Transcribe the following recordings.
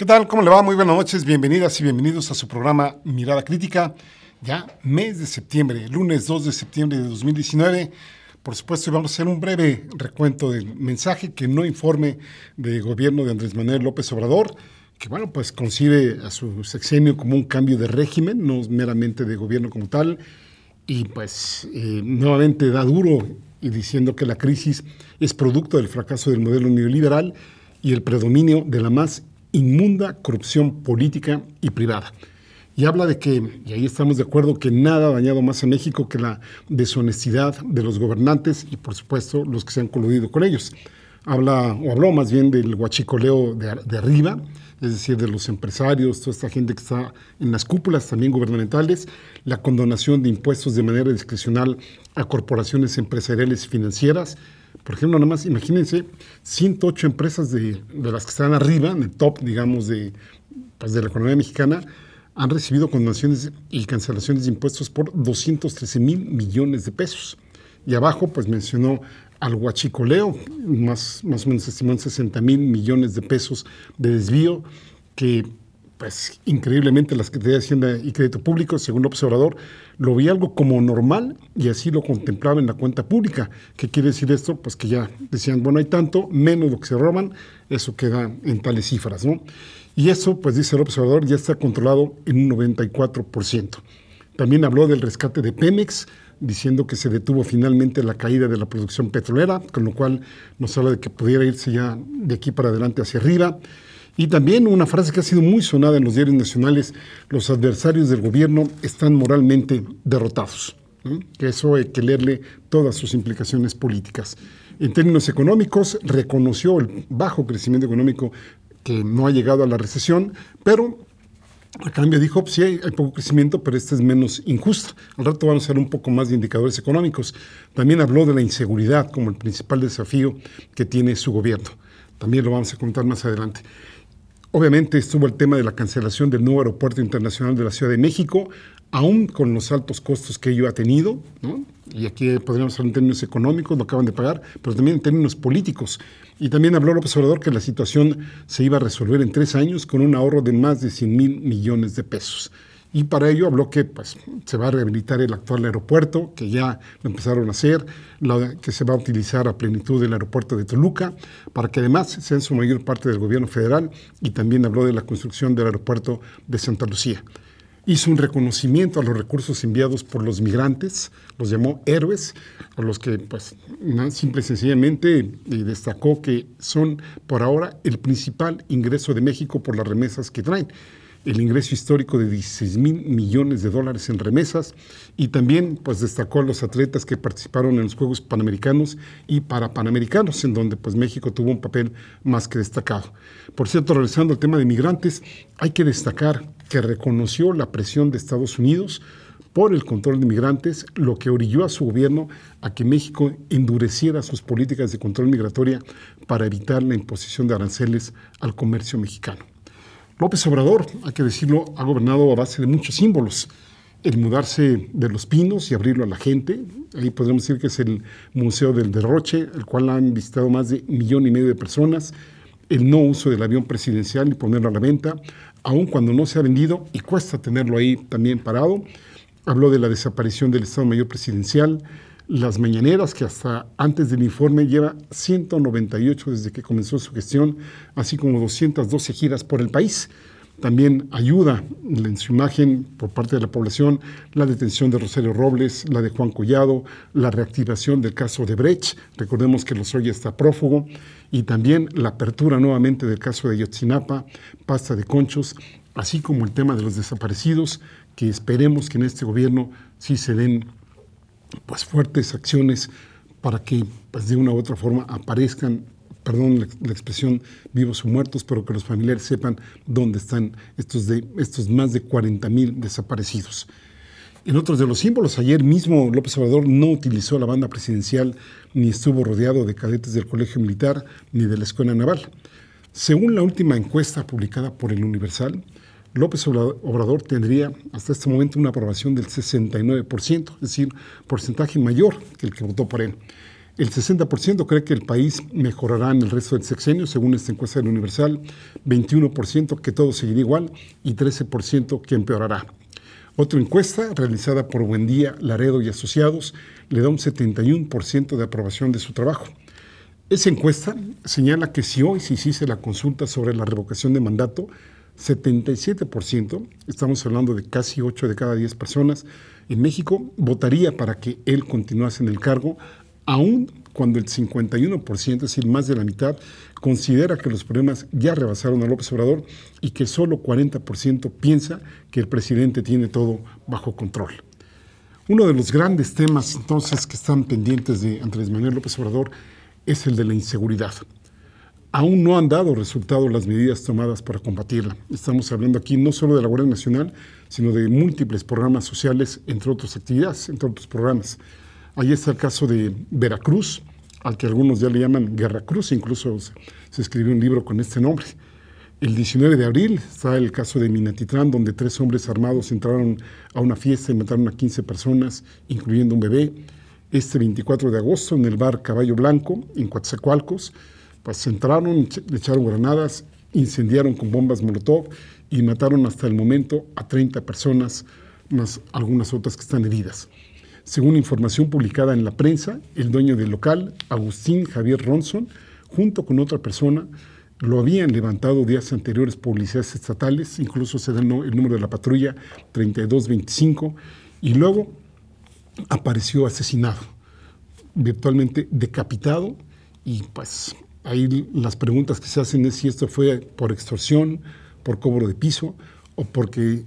¿Qué tal? ¿Cómo le va? Muy buenas noches, bienvenidas y bienvenidos a su programa Mirada Crítica. Ya mes de septiembre, lunes 2 de septiembre de 2019. Por supuesto, vamos a hacer un breve recuento del mensaje que no informe de gobierno de Andrés Manuel López Obrador, que bueno, pues concibe a su sexenio como un cambio de régimen, no meramente de gobierno como tal, y pues eh, nuevamente da duro y diciendo que la crisis es producto del fracaso del modelo neoliberal y el predominio de la más inmunda corrupción política y privada. Y habla de que, y ahí estamos de acuerdo, que nada ha dañado más a México que la deshonestidad de los gobernantes y, por supuesto, los que se han coludido con ellos. Habla, o habló más bien del huachicoleo de, de arriba, es decir, de los empresarios, toda esta gente que está en las cúpulas también gubernamentales, la condonación de impuestos de manera discrecional a corporaciones empresariales y financieras, por ejemplo, nada más imagínense 108 empresas de, las que están arriba, en el top, digamos, de, pues, de la economía mexicana, han recibido condonaciones y cancelaciones de impuestos por 213 mil millones de pesos. Y abajo, pues mencionó al huachicoleo, más, más o menos estimó en 60 mil millones de pesos de desvío, que pues increíblemente las que de Hacienda y Crédito Público, según el observador, lo vi algo como normal y así lo contemplaba en la cuenta pública. ¿Qué quiere decir esto? Pues que ya decían, bueno, hay tanto, menos lo que se roban, eso queda en tales cifras, ¿no? Y eso, pues dice el observador, ya está controlado en un 94%. También habló del rescate de Pemex, diciendo que se detuvo finalmente la caída de la producción petrolera, con lo cual nos habla de que pudiera irse ya de aquí para adelante hacia arriba. Y también una frase que ha sido muy sonada en los diarios nacionales, los adversarios del gobierno están moralmente derrotados. Que eso hay que leerle todas sus implicaciones políticas. En términos económicos, reconoció el bajo crecimiento económico que no ha llegado a la recesión, pero a cambio dijo, pues sí, hay, poco crecimiento, pero este es menos injusto. Al rato vamos a ver un poco más de indicadores económicos. También habló de la inseguridad como el principal desafío que tiene su gobierno. También lo vamos a contar más adelante. Obviamente estuvo el tema de la cancelación del nuevo aeropuerto internacional de la Ciudad de México, aún con los altos costos que ello ha tenido, y aquí podríamos hablar en términos económicos, lo acaban de pagar, pero también en términos políticos. Y también habló López Obrador que la situación se iba a resolver en tres años con un ahorro de más de 100 mil millones de pesos y para ello habló que pues, se va a rehabilitar el actual aeropuerto, que ya lo empezaron a hacer, que se va a utilizar a plenitud el aeropuerto de Toluca, para que además sea en su mayor parte del gobierno federal, y también habló de la construcción del aeropuerto de Santa Lucía. Hizo un reconocimiento a los recursos enviados por los migrantes, los llamó héroes, a los que pues simple y sencillamente destacó que son por ahora el principal ingreso de México por las remesas que traen el ingreso histórico de 16 mil millones de dólares en remesas y también pues destacó a los atletas que participaron en los Juegos Panamericanos y para Panamericanos, en donde pues México tuvo un papel más que destacado. Por cierto, regresando al tema de migrantes, hay que destacar que reconoció la presión de Estados Unidos por el control de migrantes, lo que orilló a su gobierno a que México endureciera sus políticas de control migratoria para evitar la imposición de aranceles al comercio mexicano. López Obrador, hay que decirlo, ha gobernado a base de muchos símbolos. El mudarse de los pinos y abrirlo a la gente. Ahí podemos decir que es el Museo del Derroche, el cual han visitado más de un millón y medio de personas. El no uso del avión presidencial y ponerlo a la venta, aun cuando no se ha vendido y cuesta tenerlo ahí también parado. Habló de la desaparición del Estado Mayor Presidencial, las mañaneras, que hasta antes del informe lleva 198 desde que comenzó su gestión, así como 212 giras por el país. También ayuda en su imagen por parte de la población la detención de Rosario Robles, la de Juan Collado, la reactivación del caso de Brecht, recordemos que los hoy está prófugo, y también la apertura nuevamente del caso de Yotzinapa, pasta de conchos, así como el tema de los desaparecidos, que esperemos que en este gobierno sí se den pues fuertes acciones para que pues, de una u otra forma aparezcan, perdón la, expresión, vivos o muertos, pero que los familiares sepan dónde están estos, más de 40 mil desaparecidos. En otros de los símbolos, ayer mismo López Obrador no utilizó la banda presidencial ni estuvo rodeado de cadetes del Colegio Militar ni de la Escuela Naval. Según la última encuesta publicada por el Universal, López Obrador tendría hasta este momento una aprobación del 69%, es decir, porcentaje mayor que el que votó por él. El 60% cree que el país mejorará en el resto del sexenio, según esta encuesta del Universal, 21% que todo seguirá igual y 13% que empeorará. Otra encuesta realizada por Buendía, Laredo y Asociados le da un 71% de aprobación de su trabajo. Esa encuesta señala que si hoy se hiciese la consulta sobre la revocación de mandato, 77%, estamos hablando de casi 8 de cada 10 personas en México, votaría para que él continuase en el cargo, aún cuando el 51%, es decir, más de la mitad, considera que los problemas ya rebasaron a López Obrador y que solo 40% piensa que el presidente tiene todo bajo control. Uno de los grandes temas entonces que están pendientes de Andrés Manuel López Obrador es el de la inseguridad aún no han dado resultados las medidas tomadas para combatirla. Estamos hablando aquí no solo de la Guardia Nacional, sino de múltiples programas sociales, entre otras actividades, entre otros programas. Ahí está el caso de Veracruz, al que algunos ya le llaman Guerra Cruz, incluso se, escribió un libro con este nombre. El 19 de abril está el caso de Minatitlán, donde tres hombres armados entraron a una fiesta y mataron a 15 personas, incluyendo un bebé. Este 24 de agosto, en el bar Caballo Blanco, en Coatzacoalcos, pues entraron, le echaron granadas, incendiaron con bombas Molotov y mataron hasta el momento a 30 personas, más algunas otras que están heridas. Según información publicada en la prensa, el dueño del local, Agustín Javier Ronson, junto con otra persona, lo habían levantado días anteriores policías estatales, incluso se da el número de la patrulla 3225, y luego apareció asesinado, virtualmente decapitado, y pues ahí las preguntas que se hacen es si esto fue por extorsión, por cobro de piso o porque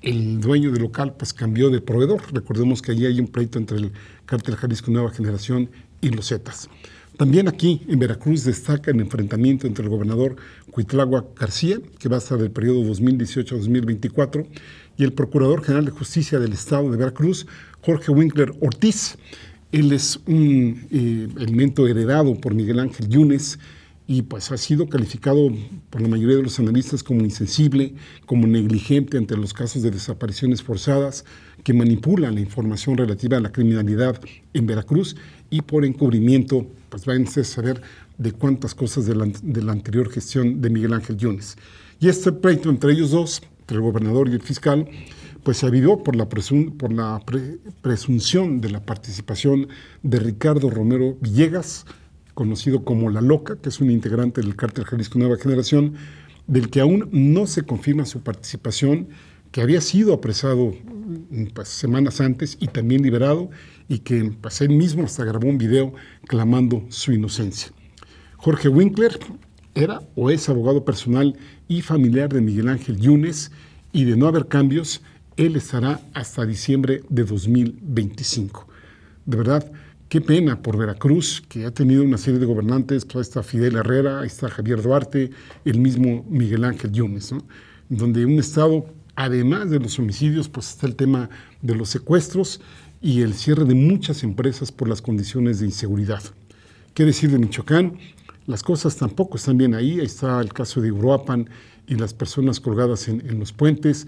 el dueño del local pues cambió de proveedor. Recordemos que ahí hay un pleito entre el cártel Jalisco Nueva Generación y los Zetas. También aquí en Veracruz destaca el enfrentamiento entre el gobernador Cuitlagua García, que va a estar del periodo 2018-2024, y el Procurador General de Justicia del Estado de Veracruz, Jorge Winkler Ortiz. Él es un eh, elemento heredado por Miguel Ángel Yunes y pues ha sido calificado por la mayoría de los analistas como insensible, como negligente ante los casos de desapariciones forzadas que manipulan la información relativa a la criminalidad en Veracruz y por encubrimiento, pues váyanse a saber de cuántas cosas de la, anterior gestión de Miguel Ángel Yunes. Y este pleito entre ellos dos, entre el gobernador y el fiscal, pues se avivó por la, por la presunción de la participación de Ricardo Romero Villegas, conocido como La Loca, que es un integrante del Cártel Jalisco Nueva Generación, del que aún no se confirma su participación, que había sido apresado mm, pues, semanas antes y también liberado, y que pues, él mismo hasta grabó un video clamando su inocencia. Jorge Winkler era o es abogado personal y familiar de Miguel Ángel Yunes, y de no haber cambios, él estará hasta diciembre de 2025. De verdad, qué pena por Veracruz, que ha tenido una serie de gobernantes, pues está Fidel Herrera, ahí está Javier Duarte, el mismo Miguel Ángel Yunes, ¿no? donde un Estado, además de los homicidios, pues está el tema de los secuestros y el cierre de muchas empresas por las condiciones de inseguridad. ¿Qué decir de Michoacán? Las cosas tampoco están bien ahí. Ahí está el caso de Uruapan y las personas colgadas en los puentes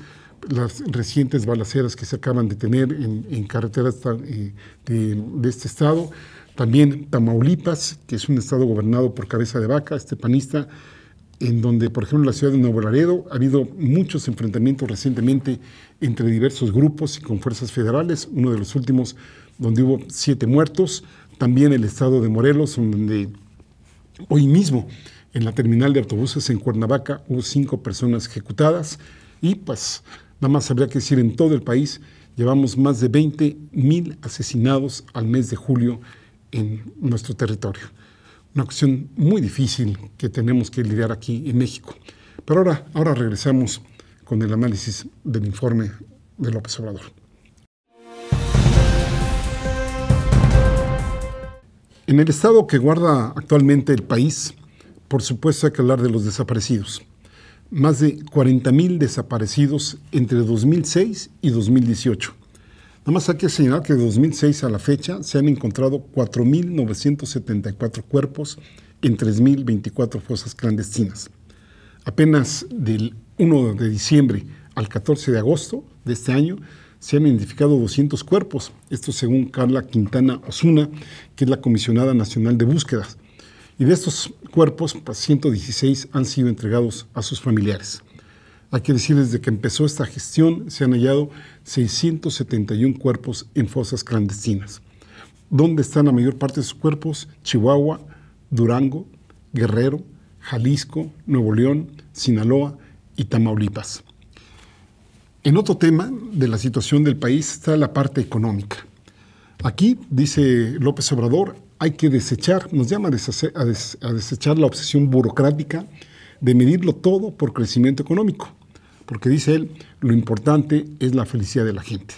las recientes balaceras que se acaban de tener en, carreteras eh, de, de, este estado. También Tamaulipas, que es un estado gobernado por cabeza de vaca, este panista, en donde, por ejemplo, en la ciudad de Nuevo Laredo ha habido muchos enfrentamientos recientemente entre diversos grupos y con fuerzas federales, uno de los últimos donde hubo siete muertos. También el estado de Morelos, donde hoy mismo en la terminal de autobuses en Cuernavaca hubo cinco personas ejecutadas y pues Nada más habría que decir, en todo el país llevamos más de 20,000 asesinados al mes de julio en nuestro territorio. Una cuestión muy difícil que tenemos que lidiar aquí en México. Pero ahora, ahora regresamos con el análisis del informe de López Obrador. En el estado que guarda actualmente el país, por supuesto hay que hablar de los desaparecidos más de 40.000 desaparecidos entre 2006 y 2018. Nada más hay que señalar que de 2006 a la fecha se han encontrado 4.974 cuerpos en 3.024 fosas clandestinas. Apenas del 1 de diciembre al 14 de agosto de este año se han identificado 200 cuerpos, esto según Carla Quintana Osuna, que es la comisionada nacional de búsquedas. Y de estos cuerpos, 116 pues, han sido entregados a sus familiares. Hay que decir, desde que empezó esta gestión se han hallado 671 cuerpos en fosas clandestinas. ¿Dónde están la mayor parte de sus cuerpos? Chihuahua, Durango, Guerrero, Jalisco, Nuevo León, Sinaloa y Tamaulipas. En otro tema de la situación del país está la parte económica. Aquí, dice López Obrador, hay que desechar, nos llama a, desechar la obsesión burocrática de medirlo todo por crecimiento económico, porque dice él, lo importante es la felicidad de la gente.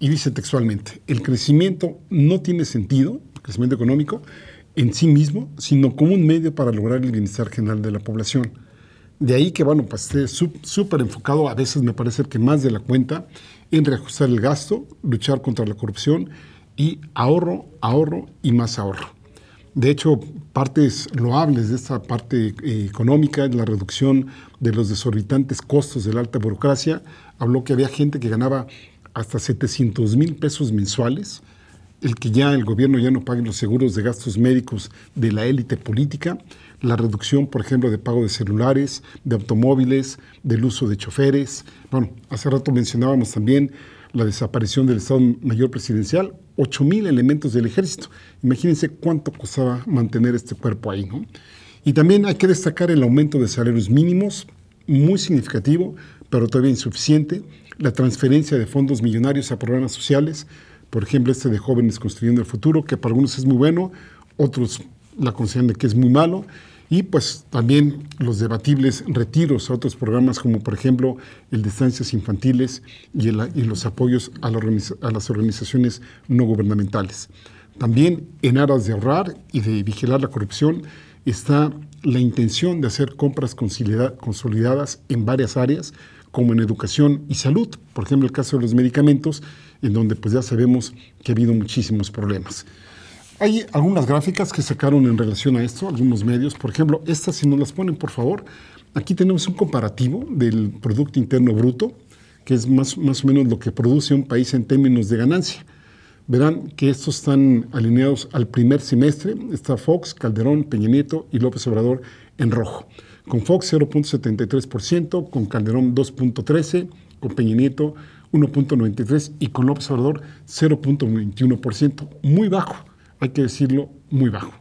Y dice textualmente, el crecimiento no tiene sentido, el crecimiento económico, en sí mismo, sino como un medio para lograr el bienestar general de la población. De ahí que, bueno, pues esté súper enfocado, a veces me parece que más de la cuenta, en reajustar el gasto, luchar contra la corrupción y ahorro, ahorro y más ahorro. De hecho, partes loables de esta parte eh, económica la reducción de los desorbitantes costos de la alta burocracia. Habló que había gente que ganaba hasta 700 mil pesos mensuales, el que ya el gobierno ya no pague los seguros de gastos médicos de la élite política, la reducción, por ejemplo, de pago de celulares, de automóviles, del uso de choferes. Bueno, hace rato mencionábamos también la desaparición del Estado Mayor Presidencial, mil elementos del ejército. Imagínense cuánto costaba mantener este cuerpo ahí. ¿no? Y también hay que destacar el aumento de salarios mínimos, muy significativo, pero todavía insuficiente, la transferencia de fondos millonarios a programas sociales, por ejemplo, este de Jóvenes Construyendo el Futuro, que para algunos es muy bueno, otros la consideran que es muy malo, y pues también los debatibles retiros a otros programas como por ejemplo el de estancias infantiles y, los apoyos a, a las organizaciones no gubernamentales. También en aras de ahorrar y de vigilar la corrupción está la intención de hacer compras consolidadas en varias áreas, como en educación y salud, por ejemplo el caso de los medicamentos, en donde pues ya sabemos que ha habido muchísimos problemas. Hay algunas gráficas que sacaron en relación a esto, algunos medios. Por ejemplo, estas, si nos las ponen, por favor. Aquí tenemos un comparativo del Producto Interno Bruto, que es más, más o menos lo que produce un país en términos de ganancia. Verán que estos están alineados al primer semestre. Está Fox, Calderón, Peña Nieto y López Obrador en rojo. Con Fox 0.73%, con Calderón 2.13%, con Peña Nieto 1.93% y con López Obrador 0.21%. Muy bajo hay que decirlo, muy bajo.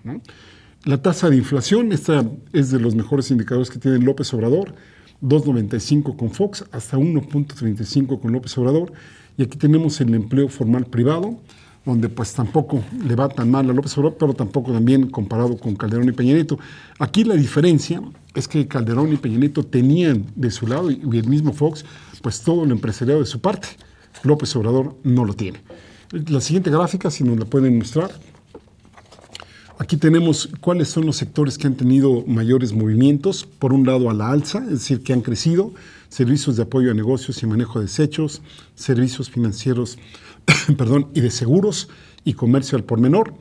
La tasa de inflación, esta es de los mejores indicadores que tiene López Obrador, 2.95 con Fox, hasta 1.35 con López Obrador. Y aquí tenemos el empleo formal privado, donde pues tampoco le va tan mal a López Obrador, pero tampoco también comparado con Calderón y Peña Nieto. Aquí la diferencia es que Calderón y Peña Nieto tenían de su lado, y el mismo Fox, pues todo el empresariado de su parte. López Obrador no lo tiene. La siguiente gráfica, si nos la pueden mostrar, Aquí tenemos cuáles son los sectores que han tenido mayores movimientos. Por un lado, a la alza, es decir, que han crecido, servicios de apoyo a negocios y manejo de desechos, servicios financieros perdón, y de seguros y comercio al por menor.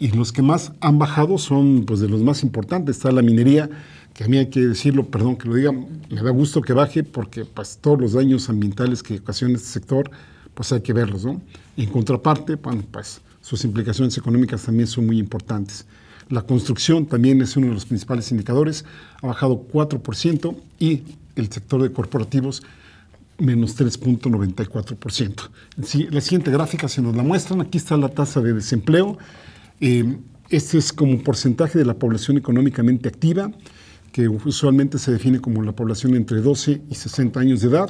Y los que más han bajado son pues, de los más importantes. Está la minería, que a mí hay que decirlo, perdón que lo diga, me da gusto que baje porque pues, todos los daños ambientales que ocasiona este sector, pues hay que verlos. ¿no? en contraparte, bueno, pues sus implicaciones económicas también son muy importantes. La construcción también es uno de los principales indicadores, ha bajado 4% y el sector de corporativos menos 3.94%. La siguiente gráfica se nos la muestran, aquí está la tasa de desempleo. Eh, este es como porcentaje de la población económicamente activa, que usualmente se define como la población entre 12 y 60 años de edad,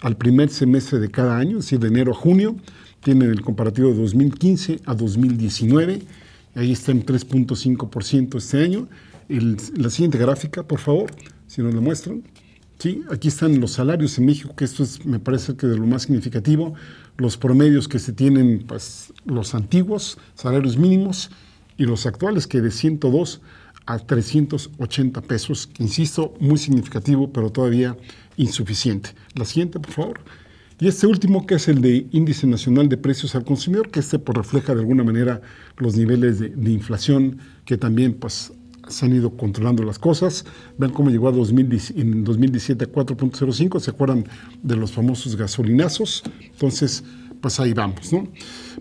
al primer semestre de cada año, es decir, de enero a junio tienen el comparativo de 2015 a 2019, ahí está en 3.5% este año. la siguiente gráfica, por favor, si nos la muestran. Sí, aquí están los salarios en México, que esto es, me parece que de lo más significativo, los promedios que se tienen, pues, los antiguos, salarios mínimos, y los actuales, que de 102 a 380 pesos, insisto, muy significativo, pero todavía insuficiente. La siguiente, por favor. Y este último, que es el de Índice Nacional de Precios al Consumidor, que este pues, refleja de alguna manera los niveles de, inflación que también pues, se han ido controlando las cosas. Vean cómo llegó a en 2017 a 4.05, ¿se acuerdan de los famosos gasolinazos? Entonces, pues ahí vamos,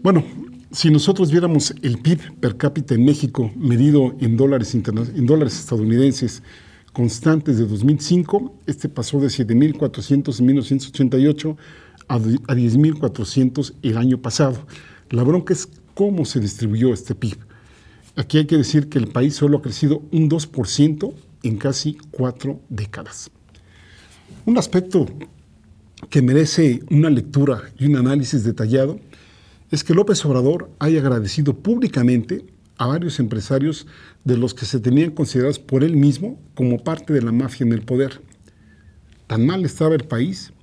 Bueno, si nosotros viéramos el PIB per cápita en México medido en dólares, en dólares estadounidenses constantes de 2005, este pasó de 7.400 en 1988 a 10.400 el año pasado. La bronca es cómo se distribuyó este PIB. Aquí hay que decir que el país solo ha crecido un 2% en casi cuatro décadas. Un aspecto que merece una lectura y un análisis detallado es que López Obrador haya agradecido públicamente a varios empresarios de los que se tenían considerados por él mismo como parte de la mafia en el poder. Tan mal estaba el país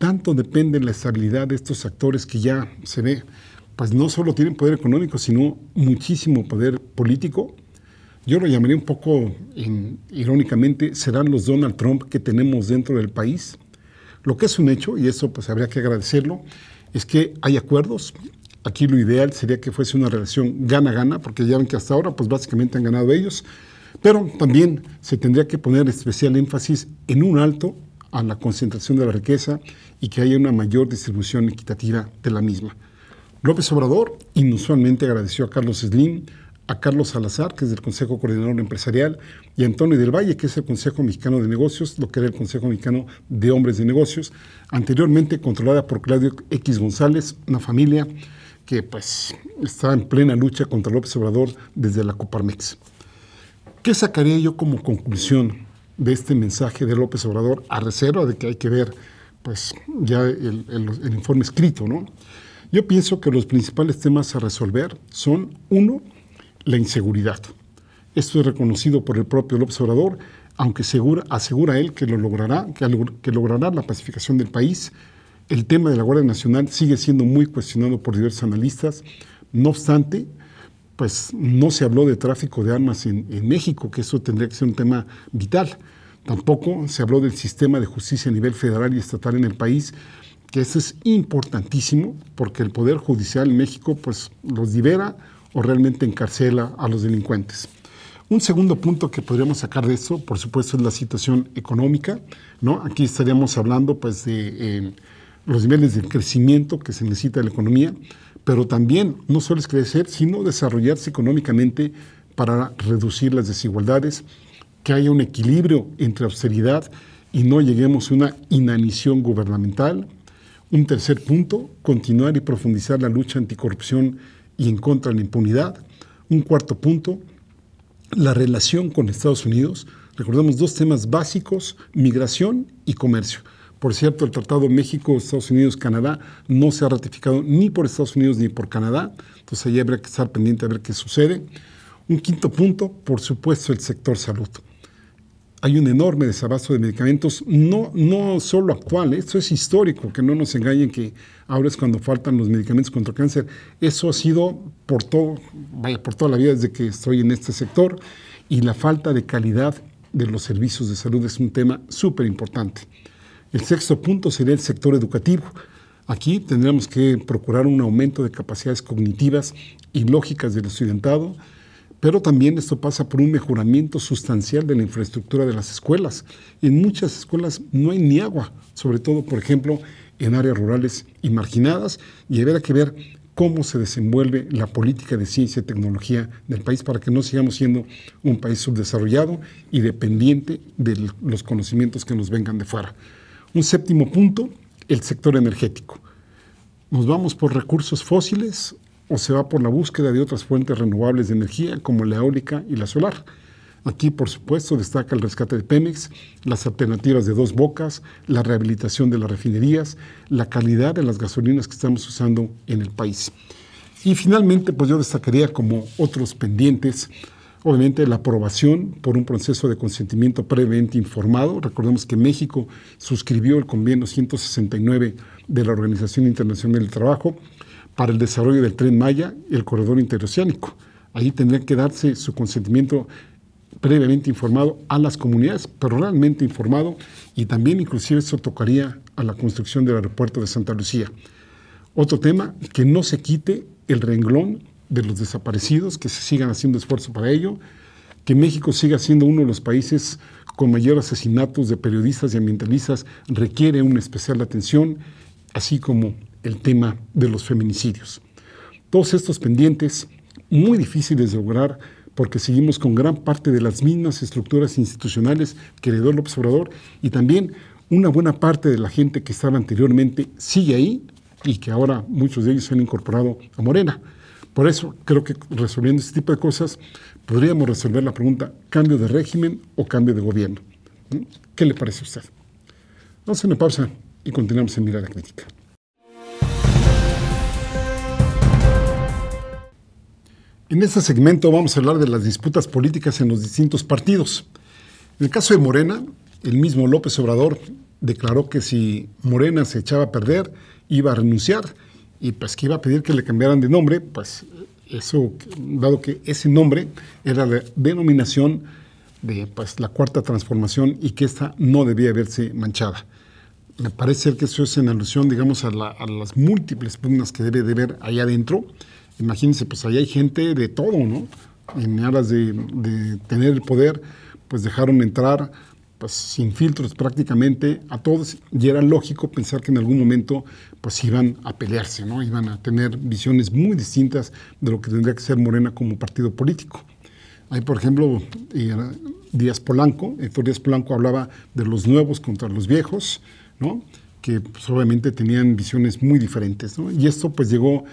tanto depende la estabilidad de estos actores que ya se ve, pues no solo tienen poder económico, sino muchísimo poder político. Yo lo llamaría un poco, irónicamente, serán los Donald Trump que tenemos dentro del país. Lo que es un hecho, y eso pues habría que agradecerlo, es que hay acuerdos. Aquí lo ideal sería que fuese una relación gana-gana, porque ya ven que hasta ahora pues básicamente han ganado ellos. Pero también se tendría que poner especial énfasis en un alto a la concentración de la riqueza y que haya una mayor distribución equitativa de la misma. López Obrador inusualmente agradeció a Carlos Slim, a Carlos Salazar, que es del Consejo Coordinador Empresarial, y a Antonio del Valle, que es el Consejo Mexicano de Negocios, lo que era el Consejo Mexicano de Hombres de Negocios, anteriormente controlada por Claudio X González, una familia que pues está en plena lucha contra López Obrador desde la Coparmex. ¿Qué sacaría yo como conclusión de este mensaje de López Obrador a reserva de que hay que ver pues, ya el, informe escrito, ¿no? Yo pienso que los principales temas a resolver son, uno, la inseguridad. Esto es reconocido por el propio López Obrador, aunque asegura él que lo logrará, que, logrará la pacificación del país. El tema de la Guardia Nacional sigue siendo muy cuestionado por diversos analistas. No obstante, pues no se habló de tráfico de armas en México, que eso tendría que ser un tema vital. Tampoco se habló del sistema de justicia a nivel federal y estatal en el país, que esto es importantísimo porque el Poder Judicial en México pues, los libera o realmente encarcela a los delincuentes. Un segundo punto que podríamos sacar de esto, por supuesto, es la situación económica. ¿no? Aquí estaríamos hablando pues, de eh, los niveles de crecimiento que se necesita en la economía, pero también no solo es crecer, sino desarrollarse económicamente para reducir las desigualdades, que haya un equilibrio entre austeridad y no lleguemos a una inanición gubernamental. Un tercer punto, continuar y profundizar la lucha anticorrupción y en contra de la impunidad. Un cuarto punto, la relación con Estados Unidos. Recordemos dos temas básicos, migración y comercio. Por cierto, el Tratado México-Estados Unidos-Canadá no se ha ratificado ni por Estados Unidos ni por Canadá, entonces ahí habrá que estar pendiente a ver qué sucede. Un quinto punto, por supuesto, el sector salud hay un enorme desabasto de medicamentos, no, no solo actual, ¿eh? esto es histórico, que no nos engañen que ahora es cuando faltan los medicamentos contra cáncer. Eso ha sido por, todo, por toda la vida desde que estoy en este sector y la falta de calidad de los servicios de salud es un tema súper importante. El sexto punto sería el sector educativo. Aquí tendremos que procurar un aumento de capacidades cognitivas y lógicas del estudiantado, pero también esto pasa por un mejoramiento sustancial de la infraestructura de las escuelas. En muchas escuelas no hay ni agua, sobre todo, por ejemplo, en áreas rurales y marginadas, y habrá que ver cómo se desenvuelve la política de ciencia y tecnología del país para que no sigamos siendo un país subdesarrollado y dependiente de los conocimientos que nos vengan de fuera. Un séptimo punto, el sector energético. Nos vamos por recursos fósiles o se va por la búsqueda de otras fuentes renovables de energía como la eólica y la solar. Aquí, por supuesto, destaca el rescate de Pemex, las alternativas de dos bocas, la rehabilitación de las refinerías, la calidad de las gasolinas que estamos usando en el país. Y finalmente, pues yo destacaría como otros pendientes, obviamente la aprobación por un proceso de consentimiento previamente informado. Recordemos que México suscribió el convenio 169 de la Organización Internacional del Trabajo para el desarrollo del tren Maya y el corredor interoceánico. Ahí tendría que darse su consentimiento previamente informado a las comunidades, pero realmente informado, y también inclusive eso tocaría a la construcción del aeropuerto de Santa Lucía. Otro tema, que no se quite el renglón de los desaparecidos, que se sigan haciendo esfuerzo para ello, que México siga siendo uno de los países con mayor asesinatos de periodistas y ambientalistas, requiere una especial atención, así como el tema de los feminicidios. Todos estos pendientes, muy difíciles de lograr, porque seguimos con gran parte de las mismas estructuras institucionales que heredó el observador y también una buena parte de la gente que estaba anteriormente sigue ahí y que ahora muchos de ellos se han incorporado a Morena. Por eso creo que resolviendo este tipo de cosas podríamos resolver la pregunta cambio de régimen o cambio de gobierno. ¿Mm? ¿Qué le parece a usted? Vamos una pausa y continuamos en Mirada Crítica. En este segmento vamos a hablar de las disputas políticas en los distintos partidos. En el caso de Morena, el mismo López Obrador declaró que si Morena se echaba a perder, iba a renunciar y pues que iba a pedir que le cambiaran de nombre, pues eso, dado que ese nombre era la denominación de pues, la cuarta transformación y que esta no debía verse manchada. Me parece que eso es en alusión, digamos, a, a las múltiples pugnas que debe de haber allá adentro imagínense, pues ahí hay gente de todo, ¿no? En aras de, tener el poder, pues dejaron entrar pues sin filtros prácticamente a todos y era lógico pensar que en algún momento pues iban a pelearse, ¿no? Iban a tener visiones muy distintas de lo que tendría que ser Morena como partido político. Hay por ejemplo, eh, Díaz Polanco, Héctor eh, Díaz Polanco hablaba de los nuevos contra los viejos, ¿no? Que pues, obviamente tenían visiones muy diferentes, ¿no? Y esto pues llegó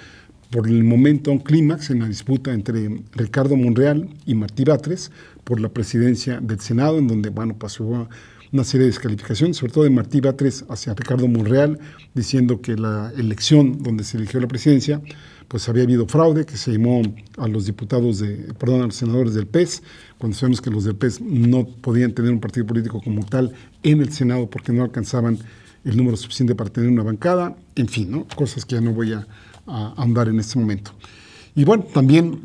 por el momento un clímax en la disputa entre Ricardo Monreal y Martí Batres por la presidencia del Senado, en donde bueno, pasó pues, una serie de descalificaciones, sobre todo de Martí Batres hacia Ricardo Monreal, diciendo que la elección donde se eligió la presidencia, pues había habido fraude, que se llamó a los diputados de, perdón, a los senadores del PES, cuando sabemos que los del PES no podían tener un partido político como tal en el Senado porque no alcanzaban el número suficiente para tener una bancada, en fin, ¿no? cosas que ya no voy a a andar en este momento. Y bueno, también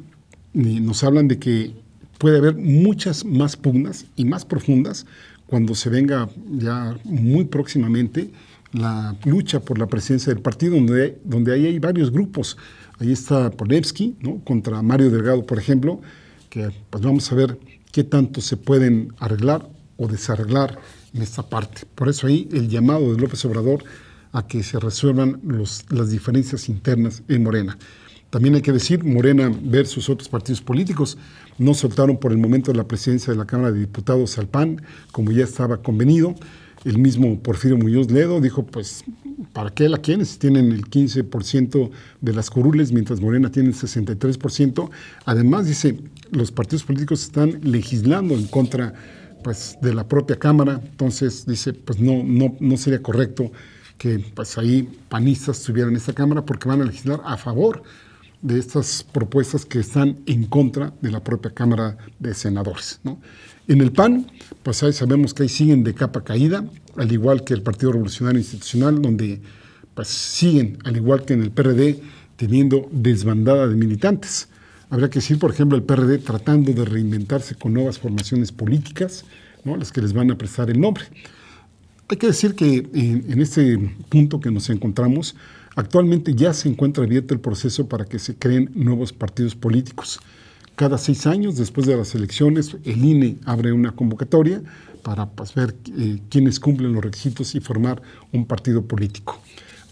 eh, nos hablan de que puede haber muchas más pugnas y más profundas cuando se venga ya muy próximamente la lucha por la presidencia del partido, donde, donde ahí hay varios grupos. Ahí está Ponevsky ¿no? contra Mario Delgado, por ejemplo, que pues, vamos a ver qué tanto se pueden arreglar o desarreglar en esta parte. Por eso ahí el llamado de López Obrador a que se resuelvan las diferencias internas en Morena. También hay que decir, Morena versus otros partidos políticos no soltaron por el momento la presidencia de la Cámara de Diputados al PAN, como ya estaba convenido. El mismo Porfirio Muñoz Ledo dijo, pues, ¿para qué la Si Tienen el 15% de las curules, mientras Morena tiene el 63%. Además, dice, los partidos políticos están legislando en contra pues, de la propia Cámara. Entonces, dice, pues no, no, no sería correcto que pues ahí panistas en esta Cámara porque van a legislar a favor de estas propuestas que están en contra de la propia Cámara de Senadores. En el PAN, pues ahí sabemos que ahí siguen de capa caída, al igual que el Partido Revolucionario Institucional, donde pues, siguen, al igual que en el PRD, teniendo desbandada de militantes. Habría que decir, por ejemplo, el PRD tratando de reinventarse con nuevas formaciones políticas, ¿no? las que les van a prestar el nombre. Hay que decir que eh, en, este punto que nos encontramos, actualmente ya se encuentra abierto el proceso para que se creen nuevos partidos políticos. Cada seis años, después de las elecciones, el INE abre una convocatoria para pues, ver eh, quiénes cumplen los requisitos y formar un partido político.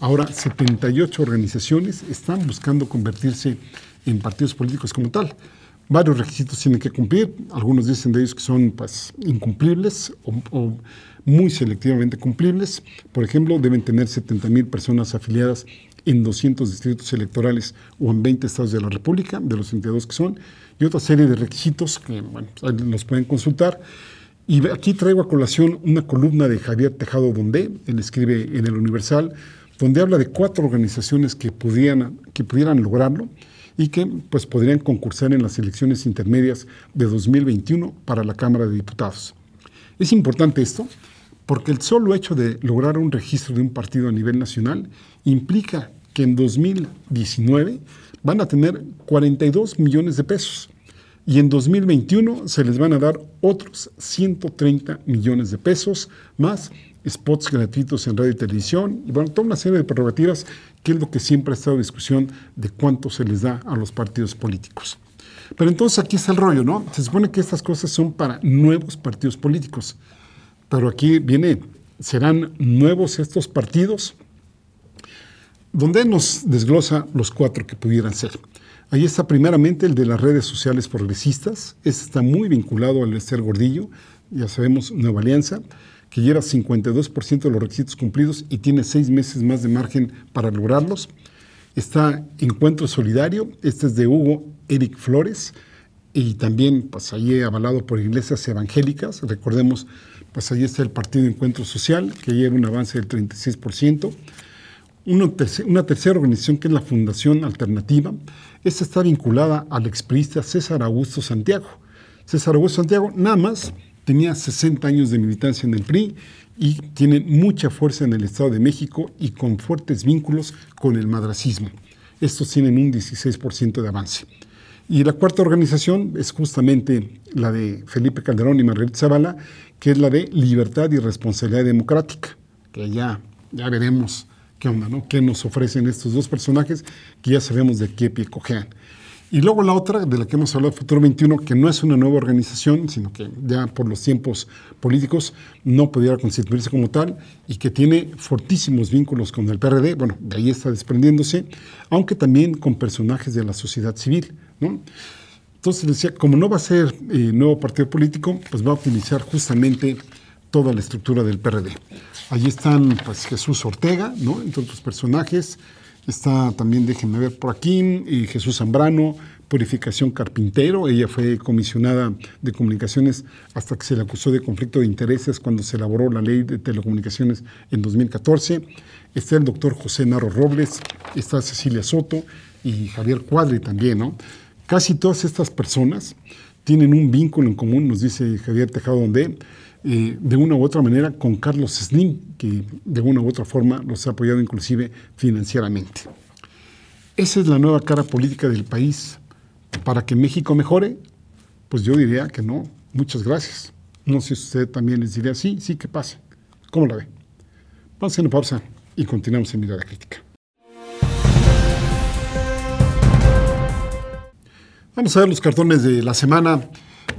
Ahora, 78 organizaciones están buscando convertirse en partidos políticos como tal. Varios requisitos tienen que cumplir, algunos dicen de ellos que son pues, incumplibles o, o muy selectivamente cumplibles. Por ejemplo, deben tener 70.000 personas afiliadas en 200 distritos electorales o en 20 estados de la República, de los 32 que son, y otra serie de requisitos que nos pueden consultar. Y aquí traigo a colación una columna de Javier Tejado Bondé, él escribe en El Universal, donde habla de cuatro organizaciones que pudieran, que pudieran lograrlo y que pues, podrían concursar en las elecciones intermedias de 2021 para la Cámara de Diputados. Es importante esto porque el solo hecho de lograr un registro de un partido a nivel nacional implica que en 2019 van a tener 42 millones de pesos y en 2021 se les van a dar otros 130 millones de pesos más spots gratuitos en radio y televisión y bueno, toda una serie de prerrogativas que es lo que siempre ha estado en discusión de cuánto se les da a los partidos políticos. Pero entonces aquí está el rollo, ¿no? Se supone que estas cosas son para nuevos partidos políticos. Pero aquí viene, serán nuevos estos partidos, donde nos desglosa los cuatro que pudieran ser. Ahí está primeramente el de las redes sociales progresistas, este está muy vinculado al Esther Gordillo, ya sabemos, Nueva Alianza, que lleva 52% de los requisitos cumplidos y tiene seis meses más de margen para lograrlos. Está Encuentro Solidario, este es de Hugo Eric Flores, y también pues, ahí avalado por iglesias evangélicas, recordemos pues ahí está el Partido Encuentro Social, que lleva un avance del 36%. Una, tercera, organización que es la Fundación Alternativa, esta está vinculada al exprista César Augusto Santiago. César Augusto Santiago nada más tenía 60 años de militancia en el PRI y tiene mucha fuerza en el Estado de México y con fuertes vínculos con el madracismo. Estos tienen un 16% de avance. Y la cuarta organización es justamente la de Felipe Calderón y Margarita Zavala, que es la de libertad y responsabilidad democrática, que ya, ya veremos qué onda, ¿no? ¿Qué nos ofrecen estos dos personajes que ya sabemos de qué pie cojean? Y luego la otra, de la que hemos hablado, Futuro 21, que no es una nueva organización, sino que ya por los tiempos políticos no pudiera constituirse como tal y que tiene fortísimos vínculos con el PRD, bueno, de ahí está desprendiéndose, aunque también con personajes de la sociedad civil, ¿no? Entonces decía, como no va a ser eh, nuevo partido político, pues va a optimizar justamente toda la estructura del PRD. Allí están pues, Jesús Ortega, ¿no? entre otros personajes. Está también, déjenme ver por aquí, Jesús Zambrano, Purificación Carpintero. Ella fue comisionada de comunicaciones hasta que se le acusó de conflicto de intereses cuando se elaboró la ley de telecomunicaciones en 2014. Está el doctor José Naro Robles, está Cecilia Soto y Javier Cuadri también, ¿no? Casi todas estas personas tienen un vínculo en común, nos dice Javier Tejado Donde, eh, de una u otra manera con Carlos Slim, que de una u otra forma los ha apoyado inclusive financieramente. Esa es la nueva cara política del país. Para que México mejore, pues yo diría que no. Muchas gracias. No sé si usted también les diría, sí, sí, que pase. ¿Cómo la ve? Pase una pausa y continuamos en Mirada Crítica. Vamos a ver los cartones de la semana.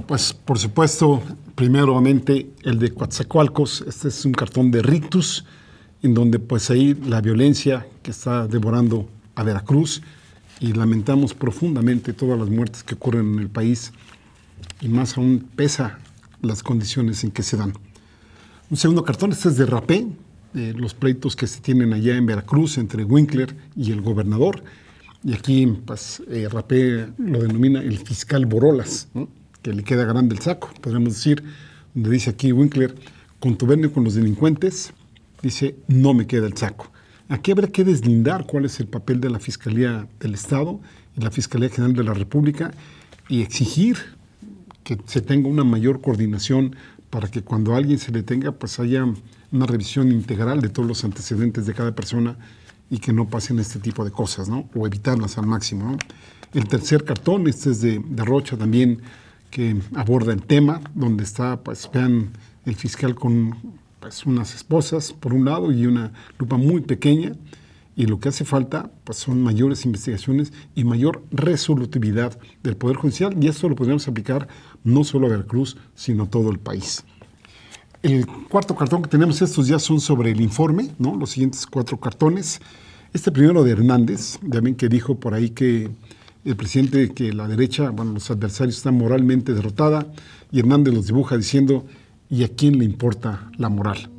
Pues por supuesto, primeramente el de Coatzacoalcos. Este es un cartón de rictus, en donde pues ahí la violencia que está devorando a Veracruz y lamentamos profundamente todas las muertes que ocurren en el país y más aún pesa las condiciones en que se dan. Un segundo cartón, este es de Rapé, los pleitos que se tienen allá en Veracruz entre Winkler y el gobernador y aquí pues, eh, Rapé lo denomina el fiscal Borolas, que le queda grande el saco, podríamos decir, donde dice aquí Winkler, contubernio con los delincuentes, dice, no me queda el saco. Aquí habrá que deslindar cuál es el papel de la Fiscalía del Estado y la Fiscalía General de la República y exigir que se tenga una mayor coordinación para que cuando alguien se detenga pues haya una revisión integral de todos los antecedentes de cada persona y que no pasen este tipo de cosas, ¿no? O evitarlas al máximo, ¿no? El tercer cartón, este es de, de Rocha también, que aborda el tema, donde está, pues vean, el fiscal con pues, unas esposas, por un lado, y una lupa muy pequeña, y lo que hace falta pues, son mayores investigaciones y mayor resolutividad del Poder Judicial, y esto lo podríamos aplicar no solo a Veracruz, sino a todo el país. El cuarto cartón que tenemos, estos ya son sobre el informe, ¿no? Los siguientes cuatro cartones. Este primero de Hernández, también que dijo por ahí que el presidente, que la derecha, bueno, los adversarios están moralmente derrotada, y Hernández los dibuja diciendo, ¿y a quién le importa la moral?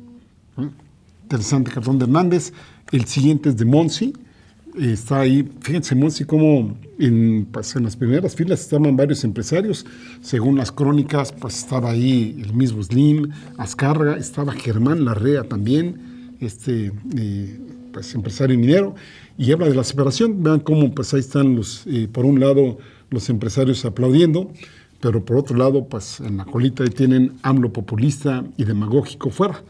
Interesante cartón de Hernández. El siguiente es de Monsi, está ahí, fíjense Monsi, cómo en, pues, en las primeras filas estaban varios empresarios, según las crónicas, pues estaba ahí el mismo Slim, Azcarga, estaba Germán Larrea también, este eh, pues, empresario minero, y habla de la separación, vean cómo pues ahí están los, eh, por un lado los empresarios aplaudiendo, pero por otro lado, pues en la colita ahí tienen AMLO populista y demagógico fuera,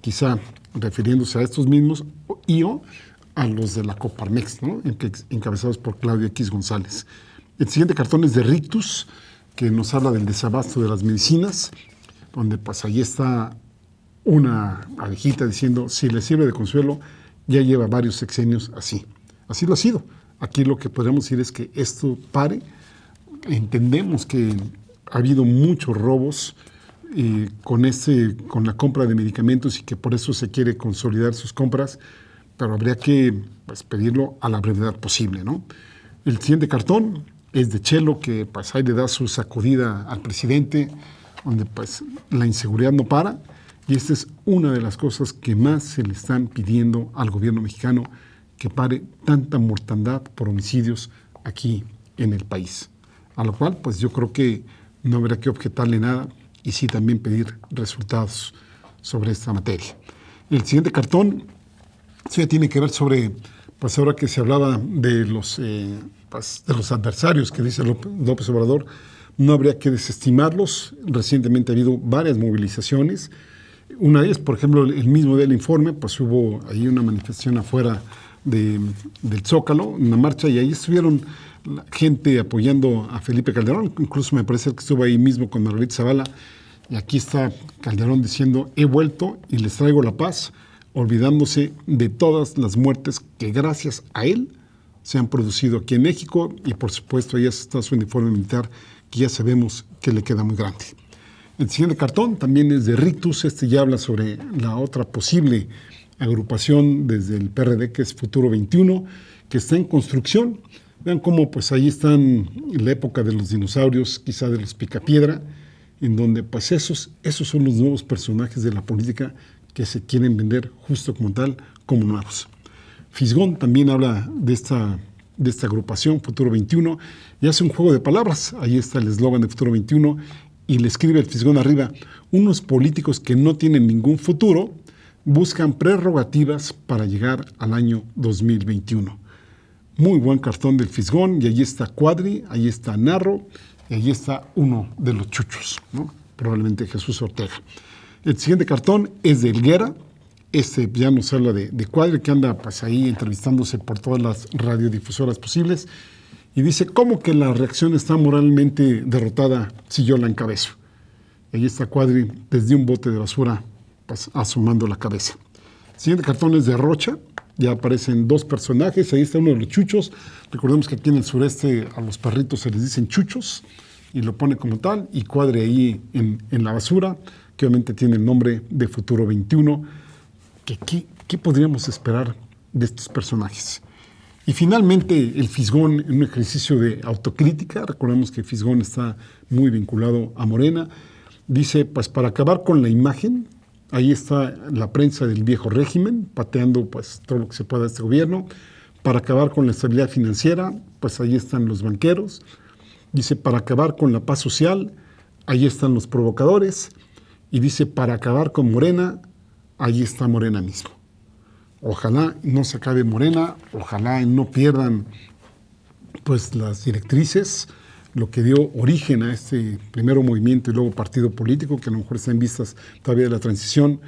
quizá refiriéndose a estos mismos, y a los de la Coparmex, ¿no? encabezados por Claudia X González. El siguiente cartón es de Rictus, que nos habla del desabasto de las medicinas, donde pues ahí está una abejita diciendo, si le sirve de consuelo, ya lleva varios sexenios así. Así lo ha sido. Aquí lo que podemos decir es que esto pare. Entendemos que ha habido muchos robos eh, con, este, con la compra de medicamentos y que por eso se quiere consolidar sus compras pero habría que pues, pedirlo a la brevedad posible. ¿no? El siguiente cartón es de Chelo, que pues, ahí le da su sacudida al presidente, donde pues, la inseguridad no para. Y esta es una de las cosas que más se le están pidiendo al gobierno mexicano, que pare tanta mortandad por homicidios aquí en el país. A lo cual, pues yo creo que no habrá que objetarle nada y sí también pedir resultados sobre esta materia. El siguiente cartón Sí, tiene que ver sobre, pues ahora que se hablaba de los, eh, pues, de los adversarios que dice López Obrador, no habría que desestimarlos. Recientemente ha habido varias movilizaciones. Una de ellas, por ejemplo, el mismo día del informe, pues hubo ahí una manifestación afuera de, del Zócalo, una marcha, y ahí estuvieron gente apoyando a Felipe Calderón. Incluso me parece que estuvo ahí mismo con Margarita Zavala. Y aquí está Calderón diciendo, he vuelto y les traigo la paz olvidándose de todas las muertes que gracias a él se han producido aquí en México y por supuesto ahí está su uniforme militar que ya sabemos que le queda muy grande. El siguiente cartón también es de Rictus, este ya habla sobre la otra posible agrupación desde el PRD que es Futuro 21, que está en construcción. Vean cómo pues ahí están la época de los dinosaurios, quizá de los picapiedra, en donde pues esos, esos son los nuevos personajes de la política que se quieren vender justo como tal, como nuevos. Fisgón también habla de esta, de esta agrupación, Futuro 21, y hace un juego de palabras. Ahí está el eslogan de Futuro 21, y le escribe el Fisgón arriba, unos políticos que no tienen ningún futuro buscan prerrogativas para llegar al año 2021. Muy buen cartón del Fisgón, y ahí está Cuadri, ahí está Narro, y ahí está uno de los chuchos, probablemente Jesús Ortega. El siguiente cartón es de Elguera, Este ya nos habla de, de Cuadre, que anda pues, ahí entrevistándose por todas las radiodifusoras posibles. Y dice, ¿cómo que la reacción está moralmente derrotada si yo la encabezo? Ahí está Cuadri desde un bote de basura pues, asomando la cabeza. El siguiente cartón es de Rocha. Ya aparecen dos personajes. Ahí está uno de los chuchos. Recordemos que aquí en el sureste a los perritos se les dicen chuchos y lo pone como tal. Y Cuadri ahí en la basura que obviamente tiene el nombre de Futuro 21. ¿Qué, qué, podríamos esperar de estos personajes? Y finalmente, el Fisgón, en un ejercicio de autocrítica, recordemos que Fisgón está muy vinculado a Morena, dice, pues para acabar con la imagen, ahí está la prensa del viejo régimen, pateando pues todo lo que se pueda de este gobierno, para acabar con la estabilidad financiera, pues ahí están los banqueros, dice, para acabar con la paz social, ahí están los provocadores, y dice, para acabar con Morena, allí está Morena mismo. Ojalá no se acabe Morena, ojalá no pierdan pues las directrices, lo que dio origen a este primero movimiento y luego partido político, que a lo mejor está en vistas todavía de la transición,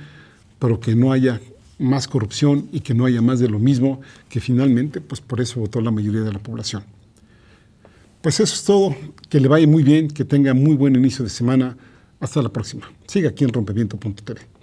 pero que no haya más corrupción y que no haya más de lo mismo, que finalmente, pues por eso votó la mayoría de la población. Pues eso es todo, que le vaya muy bien, que tenga muy buen inicio de semana. Hasta la próxima. Siga aquí en rompimiento.tv.